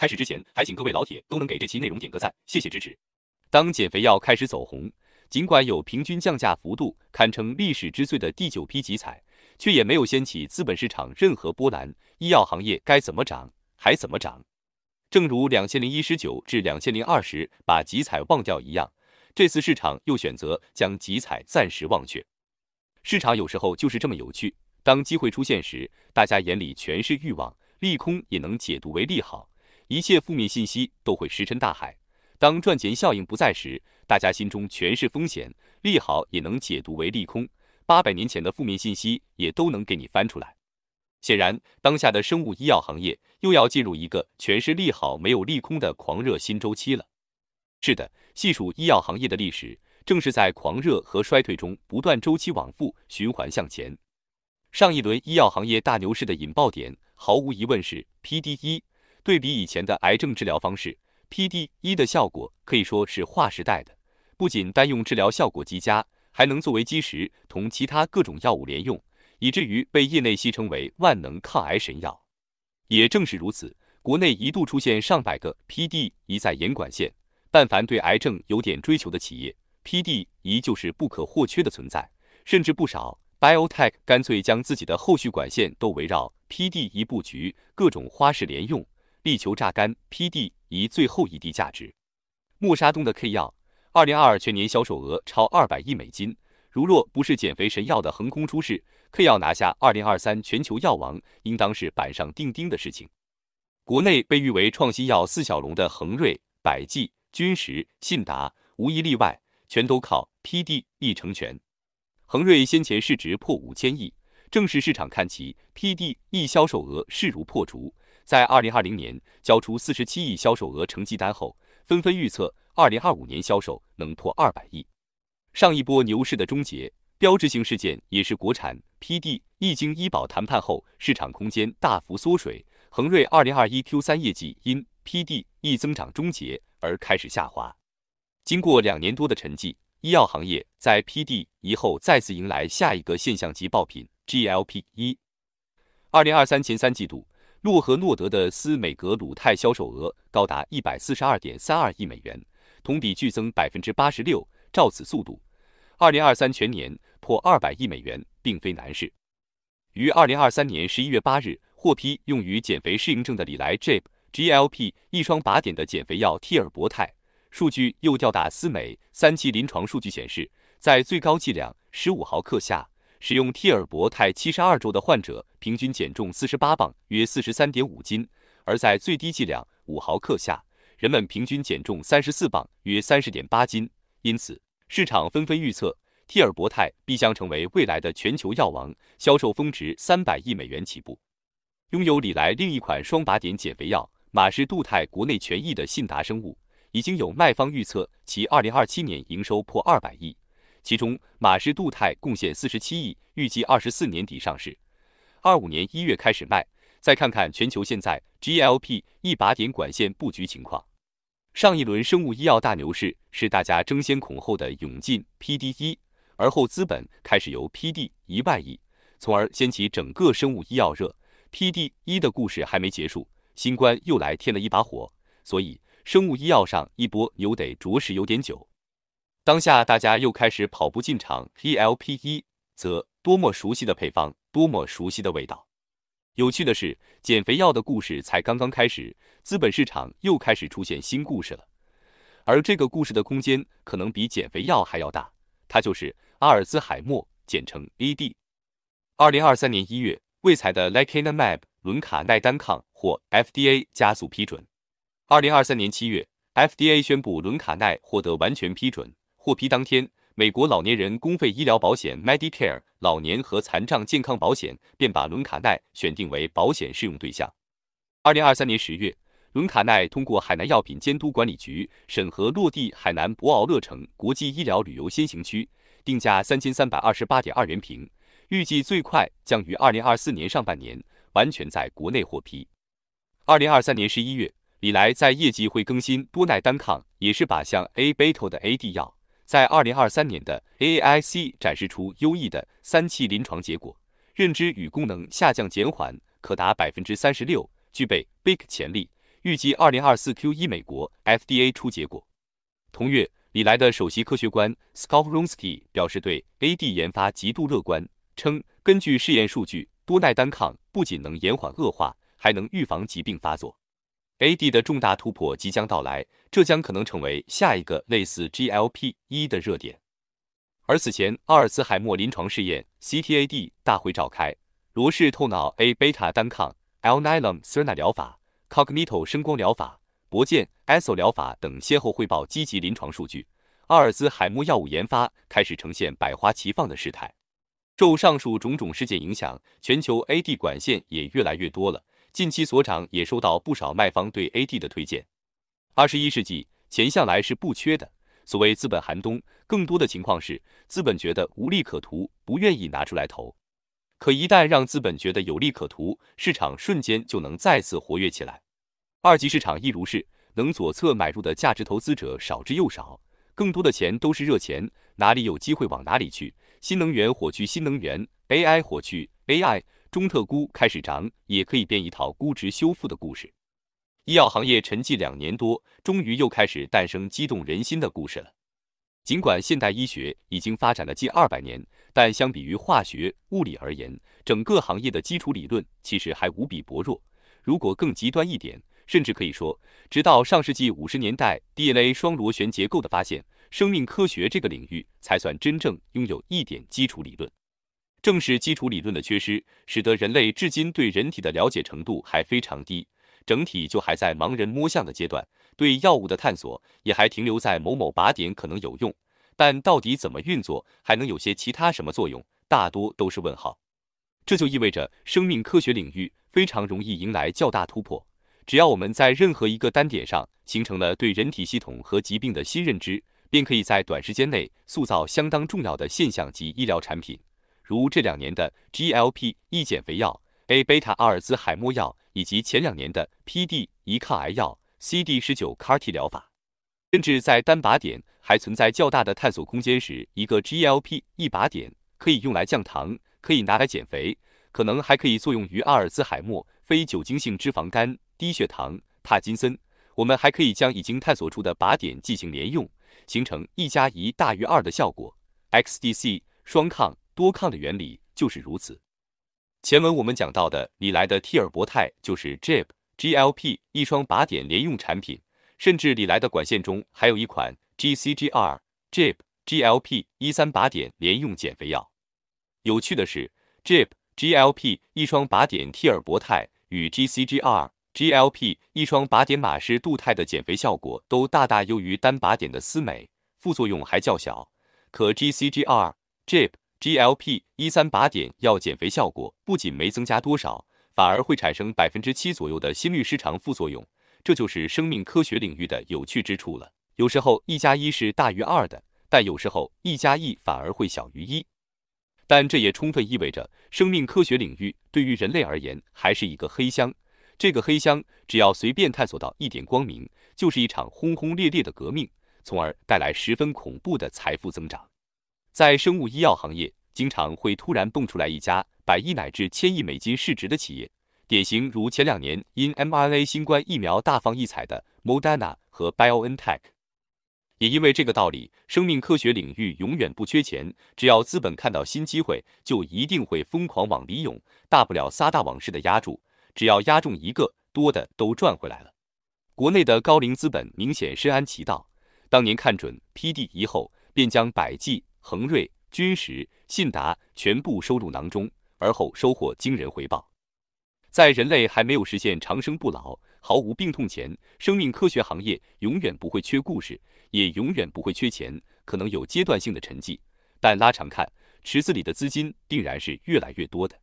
开始之前，还请各位老铁都能给这期内容点个赞，谢谢支持。当减肥药开始走红，尽管有平均降价幅度堪称历史之最的第九批集采，却也没有掀起资本市场任何波澜。医药行业该怎么涨还怎么涨。正如两千零一十九至两千零二十把集采忘掉一样，这次市场又选择将集采暂时忘却。市场有时候就是这么有趣，当机会出现时，大家眼里全是欲望，利空也能解读为利好。一切负面信息都会石沉大海。当赚钱效应不在时，大家心中全是风险，利好也能解读为利空。八百年前的负面信息也都能给你翻出来。显然，当下的生物医药行业又要进入一个全是利好、没有利空的狂热新周期了。是的，细数医药行业的历史，正是在狂热和衰退中不断周期往复，循环向前。上一轮医药行业大牛市的引爆点，毫无疑问是 P D e 对比以前的癌症治疗方式，P D 1的效果可以说是划时代的。不仅单用治疗效果极佳，还能作为基石同其他各种药物联用，以至于被业内戏称为万能抗癌神药。也正是如此，国内一度出现上百个 P D 1在研管线。但凡对癌症有点追求的企业，P D 1就是不可或缺的存在。甚至不少 Biotech 干脆将自己的后续管线都围绕 P D 1布局，各种花式联用。力求榨干 P D E 最后一滴价值。莫沙东的 K 药，二零二二全年销售额超二百亿美金。如若不是减肥神药的横空出世，K 药拿下二零二三全球药王，应当是板上钉钉的事情。国内被誉为创新药四小龙的恒瑞、百济、君实、信达，无一例外，全都靠 P D E 成全。恒瑞先前市值破五千亿，正是市场看齐 P D E 销售额势如破竹。在二零二零年交出四十七亿销售额成绩单后，纷纷预测二零二五年销售能破二百亿。上一波牛市的终结标志性事件也是国产 PD-1 经医保谈判后，市场空间大幅缩水。恒瑞二零二一 Q 三业绩因 PD-1 增长终结而开始下滑。经过两年多的沉寂，医药行业在 PD-1 后再次迎来下一个现象级爆品 GLP-1。二零二三前三季度。洛和诺德的司美格鲁肽销售额高达一百四十二点三二亿美元，同比剧增百分之八十六。照此速度，二零二三全年破二百亿美元并非难事。于二零二三年十一月八日获批用于减肥适应症的李来 G L P-1 双靶点的减肥药替尔博肽，数据又吊打司美。三期临床数据显示，在最高剂量十五毫克下。使用替尔伯泰七十二周的患者平均减重四十八磅，约四十三点五斤；而在最低剂量五毫克下，人们平均减重三十四磅，约三十点八斤。因此，市场纷纷预测替尔伯泰必将成为未来的全球药王，销售峰值三百亿美元起步。拥有李来另一款双靶点减肥药马氏度泰国内权益的信达生物，已经有卖方预测其二零二七年营收破二百亿。其中，马氏杜泰贡献四十七亿，预计二十四年底上市，二五年一月开始卖。再看看全球现在 GLP 一把点管线布局情况，上一轮生物医药大牛市是大家争先恐后的涌进 P D 一，而后资本开始由 P D 一万亿，从而掀起整个生物医药热。P D 一的故事还没结束，新冠又来添了一把火，所以生物医药上一波牛得着实有点久。当下大家又开始跑步进场 p L P 一，则多么熟悉的配方，多么熟悉的味道。有趣的是，减肥药的故事才刚刚开始，资本市场又开始出现新故事了。而这个故事的空间可能比减肥药还要大，它就是阿尔兹海默，简称 A D。二零二三年一月，魏采的 l e c a n a m a b 伦卡奈单抗）获 F D A 加速批准。二零二三年七月，F D A 宣布伦卡奈获得完全批准。获批当天，美国老年人工费医疗保险 Medicare 老年和残障健康保险便把伦卡奈选定为保险适用对象。二零二三年十月，伦卡奈通过海南药品监督管理局审核落地海南博鳌乐城国际医疗旅游先行区，定价三千三百二十八点二元瓶，预计最快将于二零二四年上半年完全在国内获批。二零二三年十一月，李来在业绩会更新多奈单抗，也是靶向 A b t 头的 AD 药。在二零二三年的 A A I C 展示出优异的三期临床结果，认知与功能下降减缓可达百分之三十六，具备 big 潜力。预计二零二四 Q 一美国 F D A 出结果。同月，李来的首席科学官 Scott Ronsky 表示对 A D 研发极度乐观，称根据试验数据，多奈单抗不仅能延缓恶化，还能预防疾病发作。AD 的重大突破即将到来，这将可能成为下一个类似 GLP-1 的热点。而此前，阿尔兹海默临床试验 CTA D 大会召开，罗氏透脑 A beta 单抗、l y i l u m Serna 疗法、Cognito 声光疗法、博健 ASO 疗法等先后汇报积极临床数据，阿尔兹海默药物研发开始呈现百花齐放的势态。受上述种种事件影响，全球 AD 管线也越来越多了。近期所长也收到不少卖方对 A D 的推荐。二十一世纪钱向来是不缺的，所谓资本寒冬，更多的情况是资本觉得无利可图，不愿意拿出来投。可一旦让资本觉得有利可图，市场瞬间就能再次活跃起来。二级市场亦如是，能左侧买入的价值投资者少之又少，更多的钱都是热钱，哪里有机会往哪里去。新能源火炬新能源，AI 火炬 AI。中特估开始涨，也可以编一套估值修复的故事。医药行业沉寂两年多，终于又开始诞生激动人心的故事了。尽管现代医学已经发展了近二百年，但相比于化学、物理而言，整个行业的基础理论其实还无比薄弱。如果更极端一点，甚至可以说，直到上世纪五十年代 DNA 双螺旋结构的发现，生命科学这个领域才算真正拥有一点基础理论。正是基础理论的缺失，使得人类至今对人体的了解程度还非常低，整体就还在盲人摸象的阶段。对药物的探索也还停留在某某靶点可能有用，但到底怎么运作，还能有些其他什么作用，大多都是问号。这就意味着生命科学领域非常容易迎来较大突破。只要我们在任何一个单点上形成了对人体系统和疾病的新认知，便可以在短时间内塑造相当重要的现象及医疗产品。如这两年的 GLP-1 减肥药、A 贝塔阿尔兹海默药，以及前两年的 PD-1 抗癌药、CD 十九 CAR T 疗法，甚至在单靶点还存在较大的探索空间时，一个 GLP-1 靶点可以用来降糖，可以拿来减肥，可能还可以作用于阿尔兹海默、非酒精性脂肪肝、低血糖、帕金森。我们还可以将已经探索出的靶点进行联用，形成一加一大于二的效果。XDC 双抗。多抗的原理就是如此。前文我们讲到的李来的替尔伯肽就是 Jip GLP 一双靶点联用产品，甚至李来的管线中还有一款 GCGR Jip GLP 一三靶点联用减肥药。有趣的是，Jip GLP 一双靶点替尔伯肽与 GCGR GLP 一双靶点马氏度肽的减肥效果都大大优于单靶点的司美，副作用还较小。可 GCGR Jip GLP-1 三靶点要减肥效果不仅没增加多少，反而会产生百分之七左右的心律失常副作用。这就是生命科学领域的有趣之处了。有时候一加一是大于二的，但有时候一加一反而会小于一。但这也充分意味着，生命科学领域对于人类而言还是一个黑箱。这个黑箱只要随便探索到一点光明，就是一场轰轰烈烈的革命，从而带来十分恐怖的财富增长。在生物医药行业，经常会突然蹦出来一家百亿乃至千亿美金市值的企业，典型如前两年因 mRNA 新冠疫苗大放异彩的 Moderna 和 BioNTech。也因为这个道理，生命科学领域永远不缺钱，只要资本看到新机会，就一定会疯狂往里涌，大不了撒大网似的压住，只要压中一个多的都赚回来了。国内的高瓴资本明显深谙其道，当年看准 PD-1 后，便将百济。恒瑞、君实、信达全部收入囊中，而后收获惊人回报。在人类还没有实现长生不老、毫无病痛前，生命科学行业永远不会缺故事，也永远不会缺钱。可能有阶段性的沉寂，但拉长看，池子里的资金定然是越来越多的。